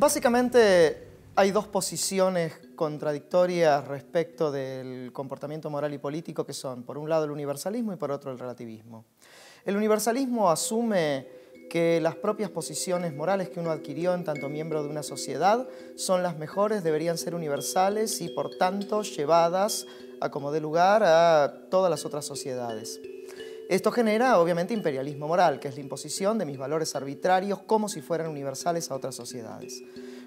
Básicamente hay dos posiciones contradictorias respecto del comportamiento moral y político que son, por un lado, el universalismo y por otro, el relativismo. El universalismo asume que las propias posiciones morales que uno adquirió en tanto miembro de una sociedad son las mejores, deberían ser universales y por tanto llevadas a como de lugar a todas las otras sociedades. Esto genera, obviamente, imperialismo moral, que es la imposición de mis valores arbitrarios como si fueran universales a otras sociedades.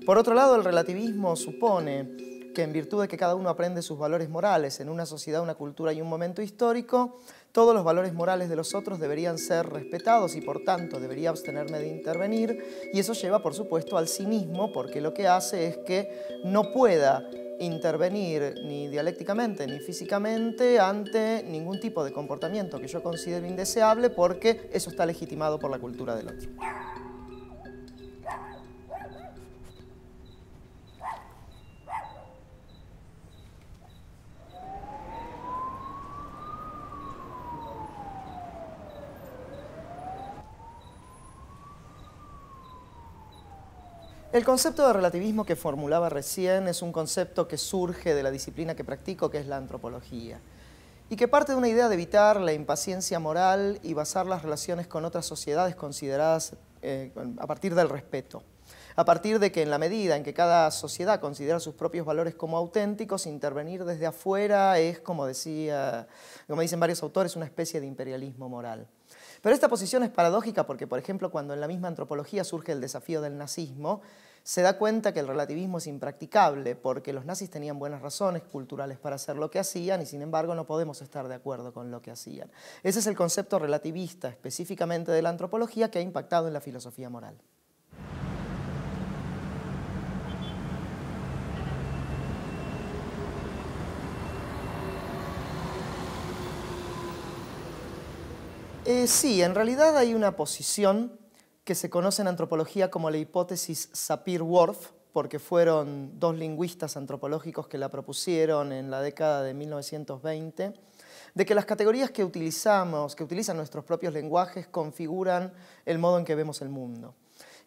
Por otro lado, el relativismo supone que en virtud de que cada uno aprende sus valores morales en una sociedad, una cultura y un momento histórico, todos los valores morales de los otros deberían ser respetados y por tanto debería abstenerme de intervenir y eso lleva por supuesto al cinismo porque lo que hace es que no pueda intervenir ni dialécticamente ni físicamente ante ningún tipo de comportamiento que yo considero indeseable porque eso está legitimado por la cultura del otro. El concepto de relativismo que formulaba recién es un concepto que surge de la disciplina que practico, que es la antropología, y que parte de una idea de evitar la impaciencia moral y basar las relaciones con otras sociedades consideradas eh, a partir del respeto. A partir de que en la medida en que cada sociedad considera sus propios valores como auténticos, intervenir desde afuera es, como decía, como dicen varios autores, una especie de imperialismo moral. Pero esta posición es paradójica porque, por ejemplo, cuando en la misma antropología surge el desafío del nazismo, se da cuenta que el relativismo es impracticable porque los nazis tenían buenas razones culturales para hacer lo que hacían y sin embargo no podemos estar de acuerdo con lo que hacían. Ese es el concepto relativista específicamente de la antropología que ha impactado en la filosofía moral. Eh, sí, en realidad hay una posición que se conoce en antropología como la hipótesis Sapir-Whorf, porque fueron dos lingüistas antropológicos que la propusieron en la década de 1920, de que las categorías que utilizamos, que utilizan nuestros propios lenguajes, configuran el modo en que vemos el mundo.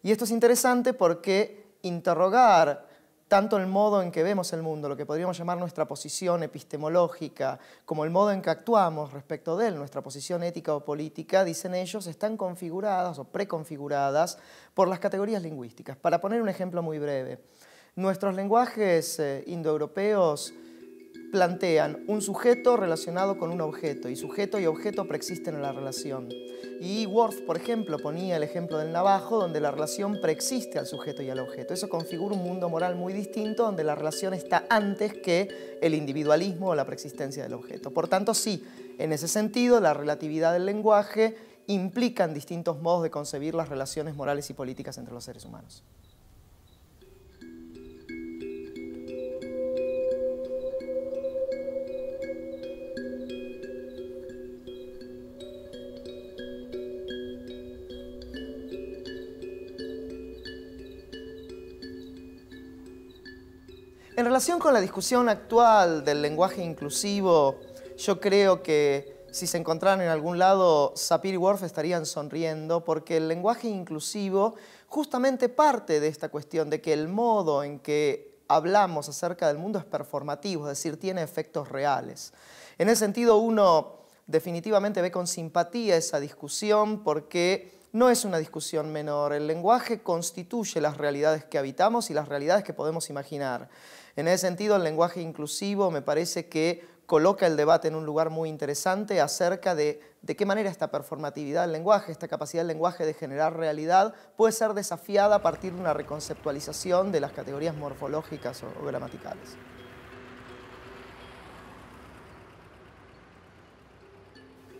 Y esto es interesante porque interrogar tanto el modo en que vemos el mundo, lo que podríamos llamar nuestra posición epistemológica, como el modo en que actuamos respecto de él, nuestra posición ética o política, dicen ellos, están configuradas o preconfiguradas por las categorías lingüísticas. Para poner un ejemplo muy breve, nuestros lenguajes eh, indoeuropeos plantean un sujeto relacionado con un objeto, y sujeto y objeto preexisten en la relación. Y Worth, por ejemplo, ponía el ejemplo del navajo, donde la relación preexiste al sujeto y al objeto. Eso configura un mundo moral muy distinto, donde la relación está antes que el individualismo o la preexistencia del objeto. Por tanto, sí, en ese sentido, la relatividad del lenguaje implica distintos modos de concebir las relaciones morales y políticas entre los seres humanos. En relación con la discusión actual del lenguaje inclusivo, yo creo que si se encontraran en algún lado, Sapir y Worf estarían sonriendo porque el lenguaje inclusivo justamente parte de esta cuestión de que el modo en que hablamos acerca del mundo es performativo, es decir, tiene efectos reales. En ese sentido, uno definitivamente ve con simpatía esa discusión porque no es una discusión menor. El lenguaje constituye las realidades que habitamos y las realidades que podemos imaginar. En ese sentido, el lenguaje inclusivo me parece que coloca el debate en un lugar muy interesante acerca de de qué manera esta performatividad del lenguaje, esta capacidad del lenguaje de generar realidad puede ser desafiada a partir de una reconceptualización de las categorías morfológicas o, gramaticales.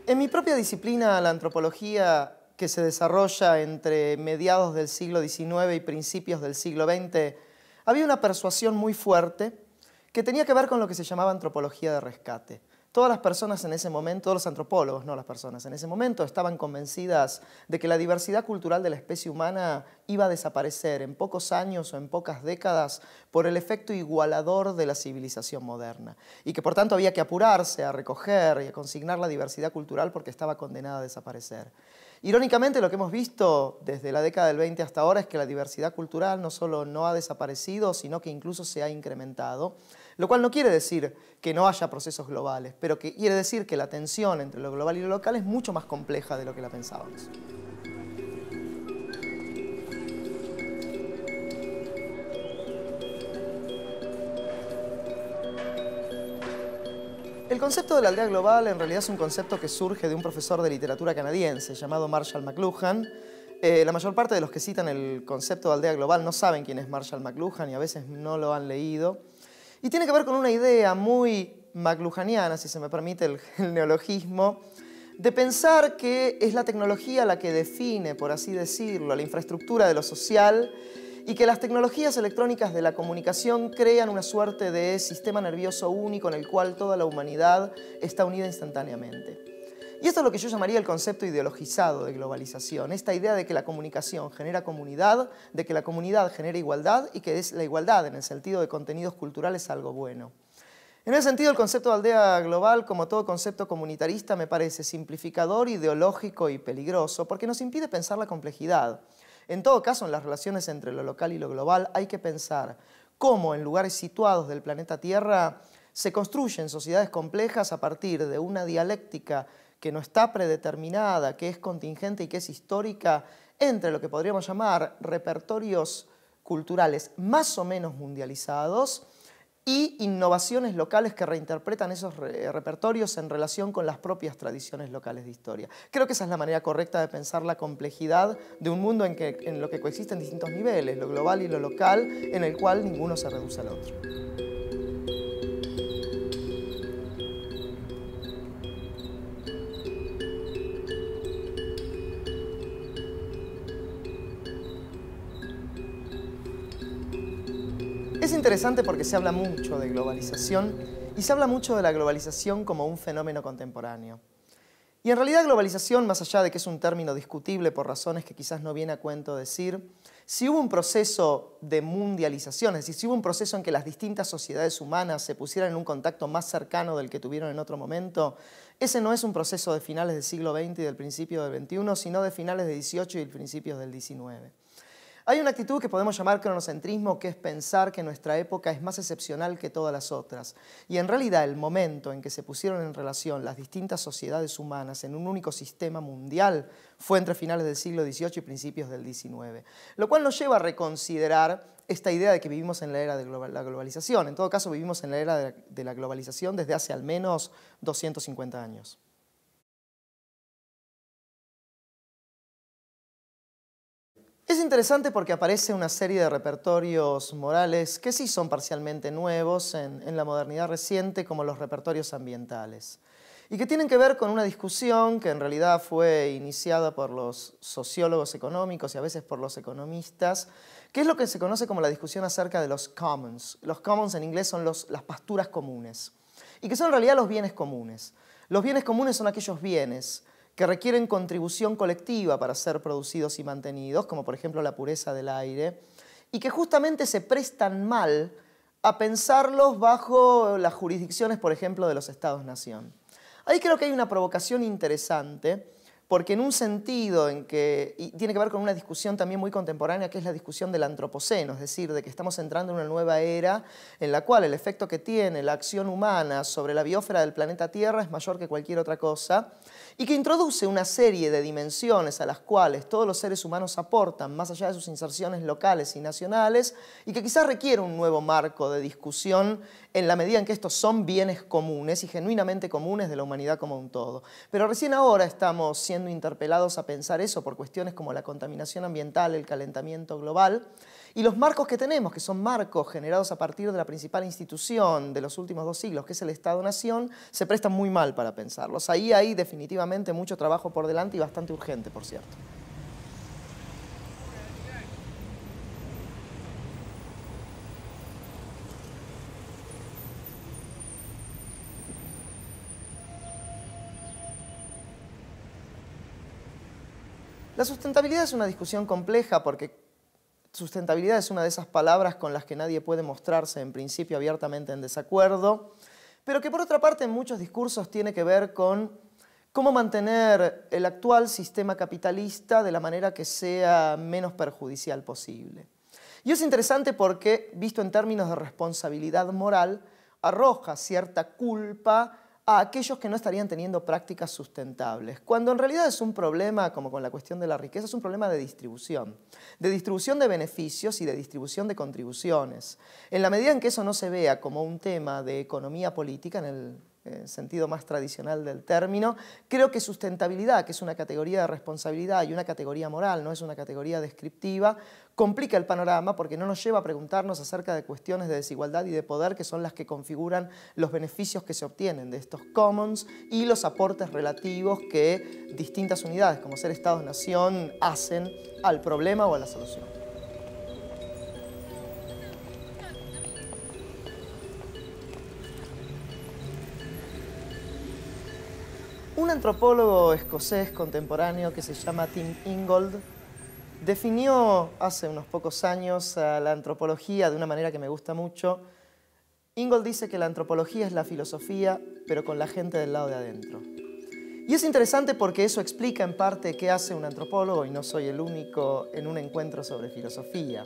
En mi propia disciplina, la antropología, que se desarrolla entre mediados del siglo XIX y principios del siglo XX, había una persuasión muy fuerte que tenía que ver con lo que se llamaba antropología de rescate. Todas las personas en ese momento, todos los antropólogos, no las personas, en ese momento estaban convencidas de que la diversidad cultural de la especie humana iba a desaparecer en pocos años o en pocas décadas por el efecto igualador de la civilización moderna y que por tanto había que apurarse a recoger y a consignar la diversidad cultural porque estaba condenada a desaparecer. Irónicamente, lo que hemos visto desde la década del 20 hasta ahora es que la diversidad cultural no solo no ha desaparecido, sino que incluso se ha incrementado. Lo cual no quiere decir que no haya procesos globales, pero que quiere decir que la tensión entre lo global y lo local es mucho más compleja de lo que la pensábamos. El concepto de la aldea global en realidad es un concepto que surge de un profesor de literatura canadiense llamado Marshall McLuhan. Eh, la mayor parte de los que citan el concepto de aldea global no saben quién es Marshall McLuhan y a veces no lo han leído. Y tiene que ver con una idea muy maglujaniana, si se me permite el neologismo, de pensar que es la tecnología la que define, por así decirlo, la infraestructura de lo social y que las tecnologías electrónicas de la comunicación crean una suerte de sistema nervioso único en el cual toda la humanidad está unida instantáneamente. Y esto es lo que yo llamaría el concepto ideologizado de globalización, esta idea de que la comunicación genera comunidad, de que la comunidad genera igualdad y que es la igualdad en el sentido de contenidos culturales algo bueno. En ese sentido, el concepto de aldea global, como todo concepto comunitarista, me parece simplificador, ideológico y peligroso, porque nos impide pensar la complejidad. En todo caso, en las relaciones entre lo local y lo global hay que pensar cómo en lugares situados del planeta Tierra se construyen sociedades complejas a partir de una dialéctica que no está predeterminada, que es contingente y que es histórica, entre lo que podríamos llamar repertorios culturales más o menos mundializados y innovaciones locales que reinterpretan esos eh, repertorios en relación con las propias tradiciones locales de historia. Creo que esa es la manera correcta de pensar la complejidad de un mundo en, que, en lo que coexisten distintos niveles, lo global y lo local, en el cual ninguno se reduce al otro. interesante porque se habla mucho de globalización y se habla mucho de la globalización como un fenómeno contemporáneo. Y en realidad globalización, más allá de que es un término discutible por razones que quizás no viene a cuento decir, si hubo un proceso de mundialización, es decir, si hubo un proceso en que las distintas sociedades humanas se pusieran en un contacto más cercano del que tuvieron en otro momento, ese no es un proceso de finales del siglo XX y del principio del XXI, sino de finales del XVIII y principios del XIX. Hay una actitud que podemos llamar cronocentrismo, que es pensar que nuestra época es más excepcional que todas las otras. Y en realidad el momento en que se pusieron en relación las distintas sociedades humanas en un único sistema mundial fue entre finales del siglo XVIII y principios del XIX. Lo cual nos lleva a reconsiderar esta idea de que vivimos en la era de la globalización. En todo caso, vivimos en la era de la globalización desde hace al menos 250 años. Es interesante porque aparece una serie de repertorios morales que sí son parcialmente nuevos en, la modernidad reciente, como los repertorios ambientales, y que tienen que ver con una discusión que en realidad fue iniciada por los sociólogos económicos y a veces por los economistas, que es lo que se conoce como la discusión acerca de los commons. Los commons en inglés son las pasturas comunes, y que son en realidad los bienes comunes. Los bienes comunes son aquellos bienes que requieren contribución colectiva para ser producidos y mantenidos, como por ejemplo la pureza del aire, y que justamente se prestan mal a pensarlos bajo las jurisdicciones, por ejemplo, de los estados-nación. Ahí creo que hay una provocación interesante, porque en un sentido en que, tiene que ver con una discusión también muy contemporánea, que es la discusión del antropoceno, es decir, de que estamos entrando en una nueva era en la cual el efecto que tiene la acción humana sobre la biósfera del planeta Tierra es mayor que cualquier otra cosa, y que introduce una serie de dimensiones a las cuales todos los seres humanos aportan, más allá de sus inserciones locales y nacionales, y que quizás requiere un nuevo marco de discusión en la medida en que estos son bienes comunes y genuinamente comunes de la humanidad como un todo. Pero recién ahora estamos siendo interpelados a pensar eso por cuestiones como la contaminación ambiental, el calentamiento global, y los marcos que tenemos, que son marcos generados a partir de la principal institución de los últimos dos siglos, que es el Estado-Nación, se prestan muy mal para pensarlos. Ahí hay definitivamente mucho trabajo por delante y bastante urgente, por cierto. La sustentabilidad es una discusión compleja porque Sustentabilidad es una de esas palabras con las que nadie puede mostrarse en principio abiertamente en desacuerdo, pero que por otra parte en muchos discursos tiene que ver con cómo mantener el actual sistema capitalista de la manera que sea menos perjudicial posible. Y es interesante porque, visto en términos de responsabilidad moral, arroja cierta culpa a aquellos que no estarían teniendo prácticas sustentables, cuando en realidad es un problema, como con la cuestión de la riqueza, es un problema de distribución, de distribución de beneficios y de distribución de contribuciones. En la medida en que eso no se vea como un tema de economía política en el eh, sentido más tradicional del término. Creo que sustentabilidad, que es una categoría de responsabilidad y una categoría moral, no es una categoría descriptiva, complica el panorama porque no nos lleva a preguntarnos acerca de cuestiones de desigualdad y de poder que son las que configuran los beneficios que se obtienen de estos commons y los aportes relativos que distintas unidades, como ser Estados-Nación, hacen al problema o a la solución. Un antropólogo escocés contemporáneo que se llama Tim Ingold definió hace unos pocos años la antropología de una manera que me gusta mucho. Ingold dice que la antropología es la filosofía, pero con la gente del lado de adentro. Y es interesante porque eso explica en parte qué hace un antropólogo, y no soy el único en un encuentro sobre filosofía.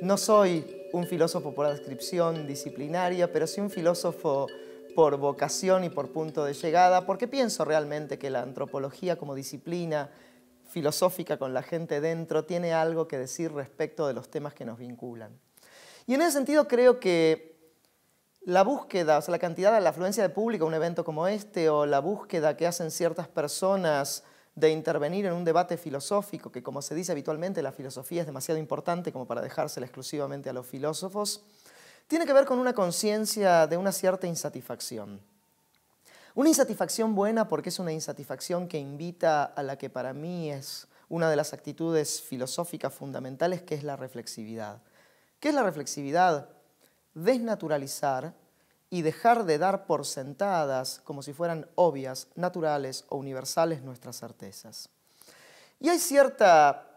No soy un filósofo por la descripción disciplinaria, pero sí un filósofo por vocación y por punto de llegada, porque pienso realmente que la antropología como disciplina filosófica con la gente dentro tiene algo que decir respecto de los temas que nos vinculan. Y en ese sentido creo que la búsqueda, o sea, la cantidad, la afluencia de público a un evento como este, o la búsqueda que hacen ciertas personas de intervenir en un debate filosófico, que como se dice habitualmente, la filosofía es demasiado importante como para dejársela exclusivamente a los filósofos, tiene que ver con una conciencia de una cierta insatisfacción. Una insatisfacción buena porque es una insatisfacción que invita a la que para mí es una de las actitudes filosóficas fundamentales, que es la reflexividad. ¿Qué es la reflexividad? Desnaturalizar y dejar de dar por sentadas, como si fueran obvias, naturales o universales, nuestras certezas. Y hay cierta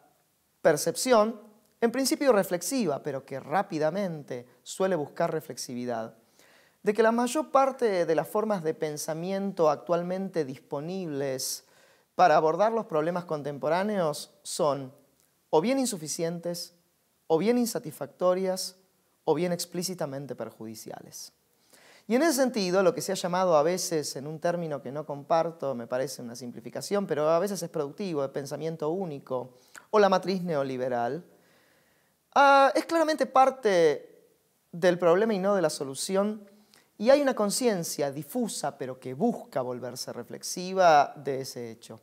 percepción en principio reflexiva, pero que rápidamente suele buscar reflexividad, de que la mayor parte de las formas de pensamiento actualmente disponibles para abordar los problemas contemporáneos son o bien insuficientes, o bien insatisfactorias, o bien explícitamente perjudiciales. Y en ese sentido, lo que se ha llamado a veces, en un término que no comparto, me parece una simplificación, pero a veces es productivo, el pensamiento único, o la matriz neoliberal, Ah, es claramente parte del problema y no de la solución. Y hay una conciencia difusa, pero que busca volverse reflexiva de ese hecho.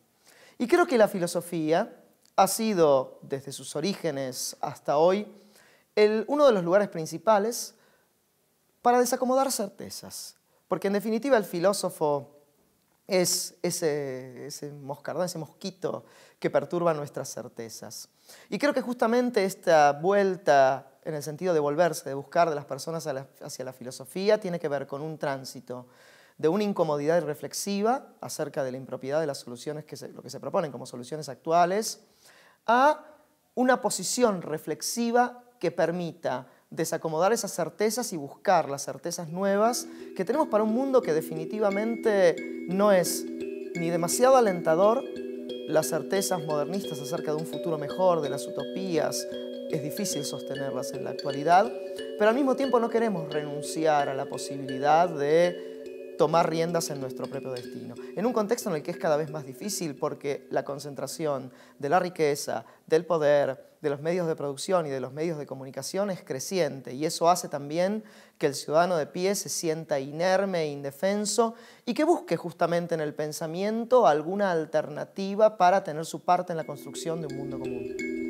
Y creo que la filosofía ha sido, desde sus orígenes hasta hoy, uno de los lugares principales para desacomodar certezas. Porque en definitiva el filósofo es ese, ese moscardón, ese mosquito que perturba nuestras certezas. Y creo que justamente esta vuelta en el sentido de volverse, de buscar de las personas hacia la filosofía, tiene que ver con un tránsito de una incomodidad reflexiva acerca de la impropiedad de las soluciones lo que se proponen como soluciones actuales, a una posición reflexiva que permita desacomodar esas certezas y buscar las certezas nuevas que tenemos para un mundo que definitivamente no es ni demasiado alentador las certezas modernistas acerca de un futuro mejor, de las utopías, es difícil sostenerlas en la actualidad, pero al mismo tiempo no queremos renunciar a la posibilidad de tomar riendas en nuestro propio destino. En un contexto en el que es cada vez más difícil porque la concentración de la riqueza, del poder, de los medios de producción y de los medios de comunicación es creciente y eso hace también que el ciudadano de pie se sienta inerme e indefenso y que busque justamente en el pensamiento alguna alternativa para tener su parte en la construcción de un mundo común.